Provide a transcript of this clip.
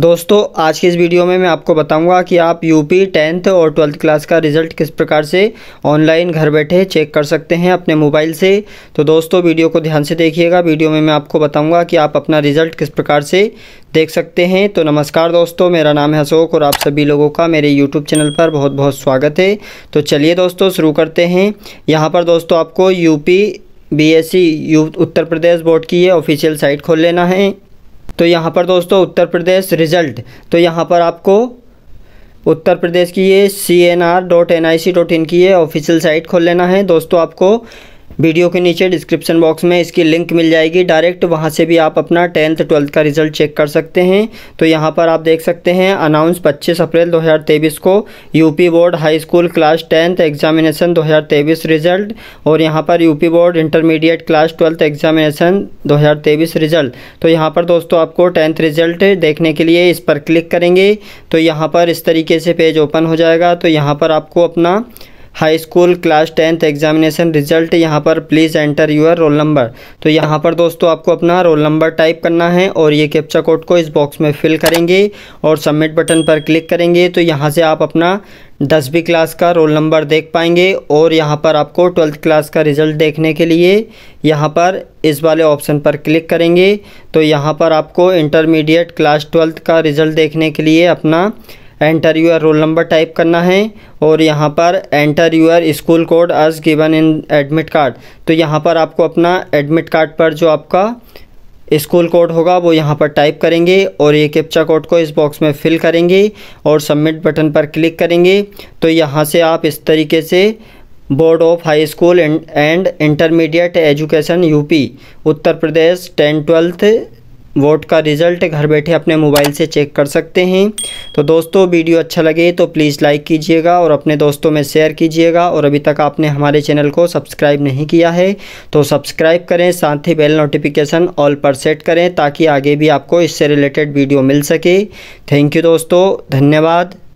दोस्तों आज की इस वीडियो में मैं आपको बताऊंगा कि आप यूपी टेंथ और ट्वेल्थ क्लास का रिजल्ट किस प्रकार से ऑनलाइन घर बैठे चेक कर सकते हैं अपने मोबाइल से तो दोस्तों वीडियो को ध्यान से देखिएगा वीडियो में मैं आपको बताऊंगा कि आप अपना रिजल्ट किस प्रकार से देख सकते हैं तो नमस्कार दोस्तों मेरा नाम है अशोक और आप सभी लोगों का मेरे यूट्यूब चैनल पर बहुत बहुत स्वागत है तो चलिए दोस्तों शुरू करते हैं यहाँ पर दोस्तों आपको यूपी बीएससी यू उत्तर प्रदेश बोर्ड की ये ऑफिशियल साइट खोल लेना है तो यहाँ पर दोस्तों उत्तर प्रदेश रिजल्ट तो यहाँ पर आपको उत्तर प्रदेश की ये C N R dot N I C dot in की ये ऑफिशियल साइट खोल लेना है दोस्तों आपको वीडियो के नीचे डिस्क्रिप्शन बॉक्स में इसकी लिंक मिल जाएगी डायरेक्ट वहाँ से भी आप अपना टेंथ ट्वेल्थ का रिजल्ट चेक कर सकते हैं तो यहाँ पर आप देख सकते हैं अनाउंस 25 अप्रैल 2023 को UP board high school class tenth examination 2023 result और यहाँ पर UP board intermediate class twelfth examination दो रिजल्ट तो यहाँ पर दोस्तों आपको टेंथ रिजल्ट देखने के लिए इस पर क्लिक करेंगे तो यहाँ पर इस तरीके से पेज ओपन हो जाएगा तो यहाँ पर आपको अपना high school class tenth examination result यहाँ पर please enter your roll number तो यहाँ पर दोस्तों आपको अपना रोल नंबर टाइप करना है और ये कैप्चा कोड को इस बॉक्स में फिल करेंगे और सबमिट बटन पर क्लिक करेंगे तो यहाँ से आप अपना दसवीं क्लास का रोल नंबर देख पाएंगे और यहाँ पर आपको ट्वेल्थ क्लास का रिज़ल्ट देखने के लिए यहाँ पर इस वाले ऑप्शन पर क्लिक करेंगे तो यहाँ पर आपको इंटरमीडिएट क्लास ट्वेल्थ का रिज़ल्ट देखने के लिए अपना enter your roll number type करना है और यहाँ पर enter your school code as given in admit card तो यहाँ पर आपको अपना एडमिट कार्ड पर जो आपका स्कूल कोड होगा वो यहाँ पर टाइप करेंगे और ये कैप्चा कोड को इस बॉक्स में फिल करेंगे और सबमिट बटन पर क्लिक करेंगे तो यहाँ से आप इस तरीके से board of high school and intermediate education UP Uttar Pradesh ten twelfth वोट का रिज़ल्ट घर बैठे अपने मोबाइल से चेक कर सकते हैं तो दोस्तों वीडियो अच्छा लगे तो प्लीज़ लाइक कीजिएगा और अपने दोस्तों में शेयर कीजिएगा और अभी तक आपने हमारे चैनल को सब्सक्राइब नहीं किया है तो सब्सक्राइब करें साथ ही बेल नोटिफिकेशन ऑल पर सेट करें ताकि आगे भी आपको इससे रिलेटेड वीडियो मिल सके थैंक यू दोस्तों धन्यवाद